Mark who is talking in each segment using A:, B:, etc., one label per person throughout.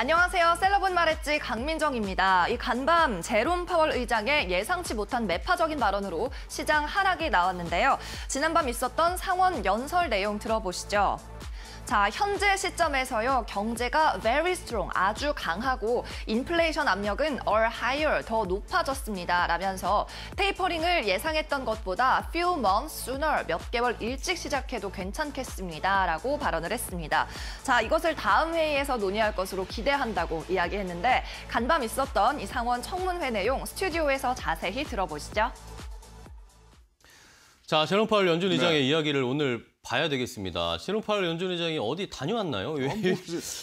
A: 안녕하세요. 셀러분 말했지 강민정입니다. 이 간밤 제롬 파월 의장의 예상치 못한 매파적인 발언으로 시장 하락이 나왔는데요. 지난밤 있었던 상원 연설 내용 들어보시죠. 자, 현재 시점에서요. 경제가 very strong, 아주 강하고 인플레이션 압력은 all higher, 더 높아졌습니다. 라면서 테이퍼링을 예상했던 것보다 few months sooner, 몇 개월 일찍 시작해도 괜찮겠습니다. 라고 발언을 했습니다. 자, 이것을 다음 회의에서 논의할 것으로 기대한다고 이야기했는데 간밤 있었던 이 상원 청문회 내용 스튜디오에서 자세히 들어보시죠.
B: 자, 제롬 파월 연준 네. 의장의 네. 이야기를 오늘 봐야 되겠습니다. 신홍팔 연준 의장이 어디 다녀왔나요? 어, 뭐 왜, 아,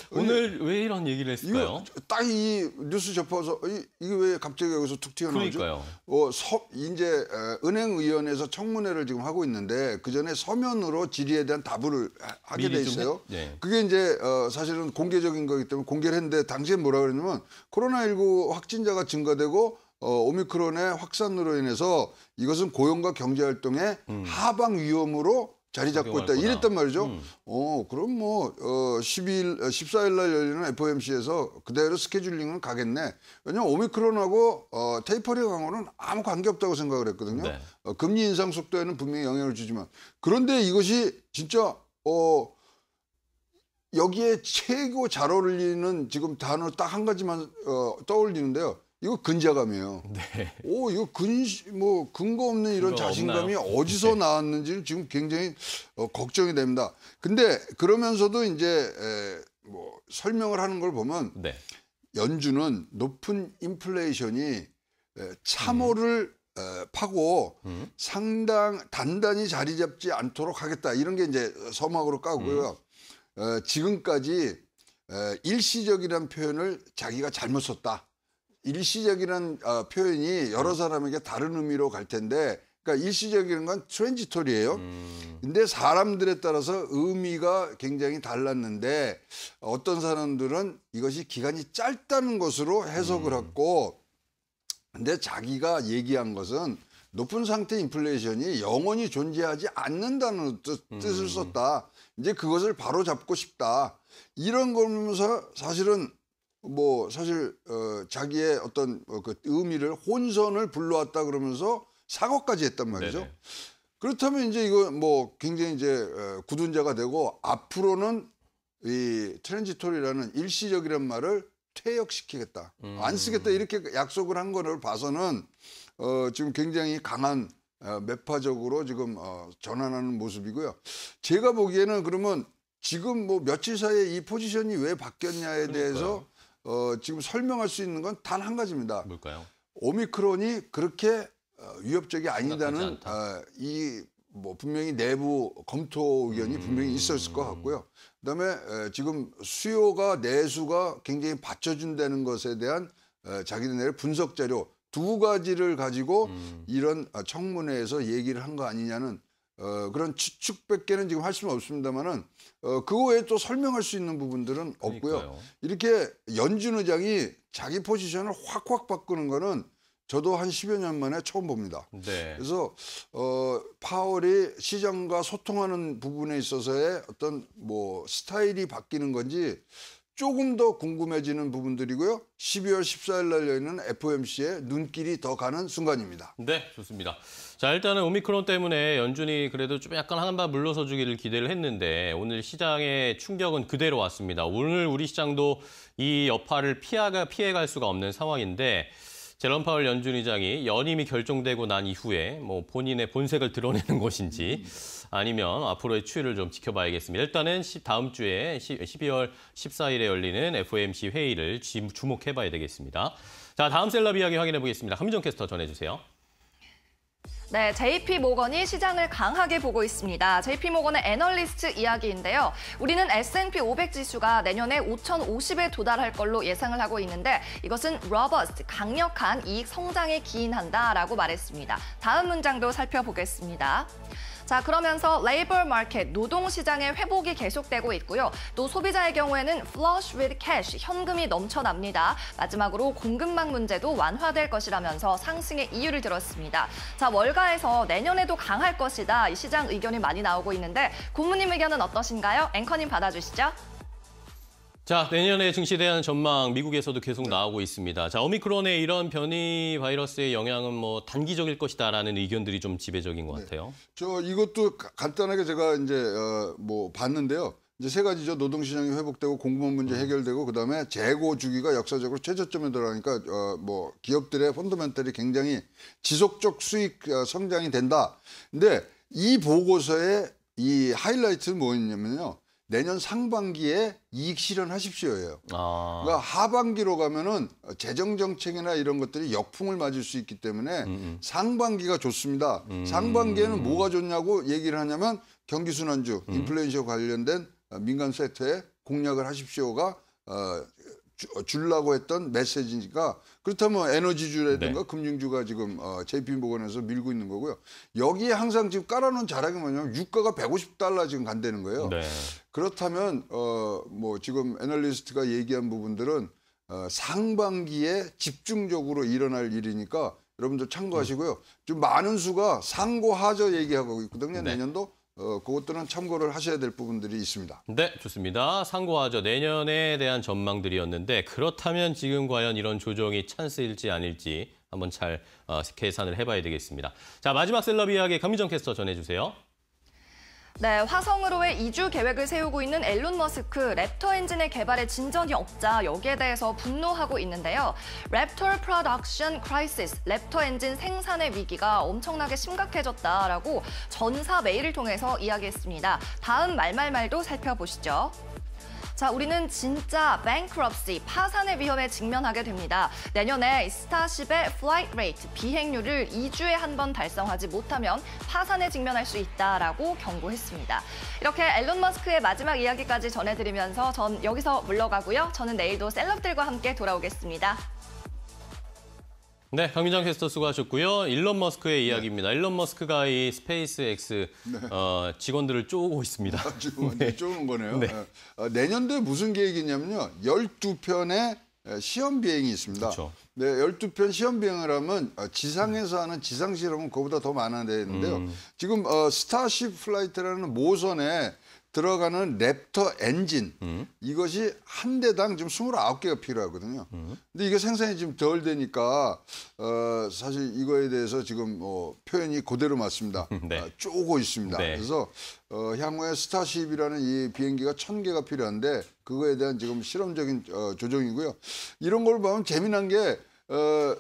B: 뭐, 오늘 왜 이런 얘기를 했을까요?
C: 딱 이 뉴스 접어서 이, 게왜 갑자기 여기서 툭 튀어나오죠? 어, 서, 이제 어, 은행위원회에서 청문회를 지금 하고 있는데 그 전에 서면으로 질의에 대한 답을 하게 돼 있어요. 네. 그게 이제 어, 사실은 공개적인 거기 때문에 공개를 했는데 당시에 뭐라 그랬냐면 코로나19 확진자가 증가되고 어, 오미크론의 확산으로 인해서 이것은 고용과 경제활동의 음. 하방 위험으로 자리 잡고 있다. 이랬단 말이죠. 음. 어, 그럼 뭐, 어, 12일, 14일 어, 날 열리는 FOMC에서 그대로 스케줄링은 가겠네. 왜냐면 오미크론하고 어, 테이퍼리 강호는 아무 관계 없다고 생각을 했거든요. 네. 어, 금리 인상 속도에는 분명히 영향을 주지만. 그런데 이것이 진짜, 어, 여기에 최고 잘 어울리는 지금 단어 딱 한 가지만 어, 떠올리는데요. 이거 근자감이에요. 네. 오 이거 근 뭐 근거 없는 이런 자신감이 없나요? 어디서 네. 나왔는지는 지금 굉장히 어, 걱정이 됩니다. 근데 그러면서도 이제 에, 뭐 설명을 하는 걸 보면 네. 연준은 높은 인플레이션이 에, 참호를 음. 에, 파고 음. 상당 단단히 자리 잡지 않도록 하겠다 이런 게 이제 서막으로 까고요. 음. 에, 지금까지 에, 일시적이라는 표현을 자기가 잘못 썼다. 일시적이라는 어, 표현이 여러 음. 사람에게 다른 의미로 갈 텐데 그러니까 일시적이라는건 트랜지토리예요. 음. 근데 사람들에 따라서 의미가 굉장히 달랐는데 어떤 사람들은 이것이 기간이 짧다는 것으로 해석을 음. 했고 근데 자기가 얘기한 것은 높은 상태 인플레이션이 영원히 존재하지 않는다는 뜻, 을 음. 썼다. 이제 그것을 바로 잡고 싶다. 이런 걸 거면서 사실은 뭐 사실 어, 자기의 어떤 어, 그 의미를 혼선을 불러왔다 그러면서 사과까지 했단 말이죠. 네네. 그렇다면 이제 이거 뭐 굉장히 이제 어, 굳은 자가 되고 앞으로는 이 트랜지토리라는 일시적이란 말을 퇴역시키겠다. 음. 안 쓰겠다 이렇게 약속을 한 거를 봐서는 어, 지금 굉장히 강한 어, 매파적으로 지금 어, 전환하는 모습이고요. 제가 보기에는 그러면 지금 뭐 며칠 사이에 이 포지션이 왜 바뀌었냐에 그러니까요. 대해서 어, 지금 설명할 수 있는 건 단 한 가지입니다. 뭘까요? 오미크론이 그렇게 어, 위협적이 아니다는 어, 이뭐 분명히 내부 검토 의견이 음... 분명히 있었을 것 같고요. 그다음에 에, 어, 지금 수요가 내수가 굉장히 받쳐준다는 것에 대한 에, 어, 자기네들 분석 자료 두 가지를 가지고 음... 이런 아, 청문회에서 얘기를 한 거 아니냐는 어, 그런 추측밖에는 지금 할 수는 없습니다만은 어, 그 외에 또 설명할 수 있는 부분들은 없고요. 그러니까요. 이렇게 연준 의장이 자기 포지션을 확확 바꾸는 거는 저도 한 10여 년 만에 처음 봅니다. 네. 그래서 어, 파월이 시장과 소통하는 부분에 있어서의 어떤 뭐 스타일이 바뀌는 건지 조금 더 궁금해지는 부분들이고요. 12월 14일 날 열리는 FOMC의 눈길이 더 가는 순간입니다.
B: 네, 좋습니다. 자, 일단은 오미크론 때문에 연준이 그래도 좀 약간 한 바 물러서주기를 기대를 했는데 오늘 시장의 충격은 그대로 왔습니다. 오늘 우리 시장도 이 여파를 피하가 피해갈 수가 없는 상황인데 제롬 파월 연준 의장이 연임이 결정되고 난 이후에 뭐 본인의 본색을 드러내는 것인지 아니면 앞으로의 추이를 좀 지켜봐야겠습니다. 일단은 다음 주에 12월 14일에 열리는 FOMC 회의를 주목해봐야 되겠습니다. 자, 다음 셀럽 이야기 확인해 보겠습니다. 함정 캐스터 전해주세요.
A: 네, JP 모건이 시장을 강하게 보고 있습니다. JP 모건의 애널리스트 이야기인데요. 우리는 S&P 500 지수가 내년에 5,050에 도달할 걸로 예상을 하고 있는데 이것은 r 버스 u 강력한 이익 성장에 기인한다라고 말했습니다. 다음 문장도 살펴보겠습니다. 자, 그러면서 레이블 마켓, 노동 시장의 회복이 계속되고 있고요. 또 소비자의 경우에는 flush with cash, 현금이 넘쳐납니다. 마지막으로 공급망 문제도 완화될 것이라면서 상승의 이유를 들었습니다. 자, 월가에서 내년에도 강할 것이다. 이 시장 의견이 많이 나오고 있는데 고모님 의견은 어떠신가요? 앵커님 받아주시죠.
B: 자, 내년에 증시에 대한 전망 미국에서도 계속 나오고 있습니다. 자, 오미크론의 이런 변이 바이러스의 영향은 뭐 단기적일 것이다라는 의견들이 좀 지배적인 것 네. 같아요. 네.
C: 저 이것도 간단하게 제가 이제 어, 뭐 봤는데요. 이제 세 가지죠. 노동시장이 회복되고 공무원 문제 음. 해결되고 그다음에 재고 주기가 역사적으로 최저점에 들어가니까 어, 뭐 기업들의 펀더멘털이 굉장히 지속적 수익 어, 성장이 된다. 근데 이 보고서의 이 하이라이트는 뭐였냐면요. 내년 상반기에 이익 실현하십시오예요. 아. 그러니까 하반기로 가면은 재정 정책이나 이런 것들이 역풍을 맞을 수 있기 때문에 음. 음. 상반기가 좋습니다. 음. 상반기에는 뭐가 좋냐고 얘기를 하냐면 경기 순환주, 음. 인플레이션 관련된 민간 세트에 공략을 하십시오가 어, 어, 주려고 했던 메시지니까 그렇다면 에너지주라든가 네. 금융주가 지금 어, JP모건에서 밀고 있는 거고요. 여기에 항상 지금 깔아놓은 자락이 뭐냐면 유가가 150달러 지금 간다는 거예요. 네. 그렇다면 어, 뭐 지금 애널리스트가 얘기한 부분들은 어, 상반기에 집중적으로 일어날 일이니까 여러분들 참고하시고요. 음. 좀 많은 수가 상고 하저 얘기하고 있거든요. 네. 내년도 어, 그것들은 참고를 하셔야 될 부분들이 있습니다.
B: 네, 좋습니다. 상고하죠. 내년에 대한 전망들이었는데 그렇다면 지금 과연 이런 조정이 찬스일지 아닐지 한번 잘 어, 계산을 해봐야 되겠습니다. 자, 마지막 셀럽 이야기 강민정 캐스터 전해주세요.
A: 네, 화성으로의 이주 계획을 세우고 있는 앨론 머스크 랩터 엔진의 개발에 진전이 없자 여기에 대해서 분노하고 있는데요. 랩터 프로덕션 크라이시스, 랩터 엔진 생산의 위기가 엄청나게 심각해졌다라고 전사 메일을 통해서 이야기했습니다. 다음 말말말도 살펴보시죠. 자, 우리는 진짜 bankruptcy, 파산의 위험에 직면하게 됩니다. 내년에 스타쉽의 flight rate, 비행률을 2주에 한 번 달성하지 못하면 파산에 직면할 수 있다라고 경고했습니다. 이렇게 앨런 머스크의 마지막 이야기까지 전해드리면서 전 여기서 물러가고요. 저는 내일도 셀럽들과 함께 돌아오겠습니다.
B: 네, 강민정 캐스터 수고하셨고요. 일론 머스크의 네. 이야기입니다. 네. 일론 머스크가 이 스페이스X 네. 어, 직원들을 쪼고 있습니다. 아,
C: 지금 네. 쪼는 거네요. 네. 네. 어, 내년도에 무슨 계획이냐면요. 12편의 어, 시험 비행이 있습니다. 그렇 네, 12편 시험 비행을 하면 어, 지상에서 하는 지상 실험은 그보다 더 많아야 되는데요. 음. 지금 어, 스타쉽 플라이트라는 모선에 들어가는 랩터 엔진 음. 이것이 한 대당 지금 29개가 필요하거든요. 음. 근데 이게 생산이 지금 덜 되니까 어 사실 이거에 대해서 지금 뭐 표현이 그대로 맞습니다. 네. 어, 쪼고 있습니다. 네. 그래서 어 향후에 스타쉽이라는 이 비행기가 1000개가 필요한데 그거에 대한 지금 실험적인 어, 조정이고요. 이런 걸 보면 재미난 게 어,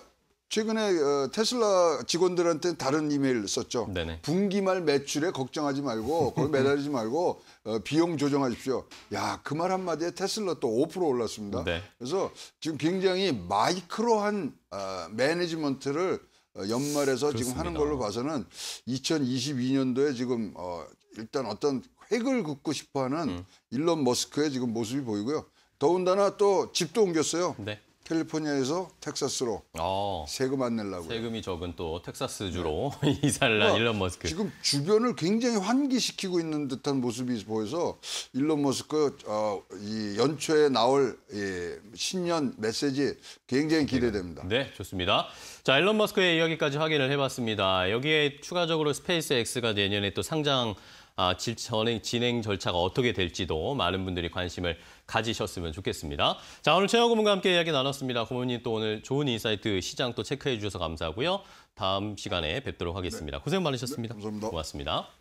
C: 최근에 어, 테슬라 직원들한테 다른 이메일 썼죠. 네네. 분기말 매출에 걱정하지 말고 거기 매달리지 말고 어, 비용 조정하십시오. 야 그 말 한마디에 테슬라 또 5% 올랐습니다. 네. 그래서 지금 굉장히 마이크로한 아, 매니지먼트를 어, 연말에서 그렇습니다. 지금 하는 걸로 봐서는 2022년도에 지금 어, 일단 어떤 획을 긋고 싶어하는 음. 일론 머스크의 지금 모습이 보이고요. 더군다나 또 집도 옮겼어요. 네. 캘리포니아에서 텍사스로
B: 아, 세금 안내려고 세금이 적은 또 텍사스주로 네. 이사를 한 그러니까 일론 머스크. 지금
C: 주변을 굉장히 환기시키고 있는 듯한 모습이 보여서 일론 머스크 어, 이 연초에 나올 예, 신년 메시지 굉장히 기대됩니다.
B: 네, 좋습니다. 자, 일론 머스크의 이야기까지 확인을 해봤습니다. 여기에 추가적으로 스페이스X가 내년에 또 상장 아, 진행, 진행 절차가 어떻게 될지도 많은 분들이 관심을 가지셨으면 좋겠습니다. 자, 오늘 최영 고문과 함께 이야기 나눴습니다. 고문님 또 오늘 좋은 인사이트 시장 또 체크해 주셔서 감사하고요. 다음 시간에 뵙도록 하겠습니다. 네. 고생 많으셨습니다. 네, 감사합니다. 고맙습니다.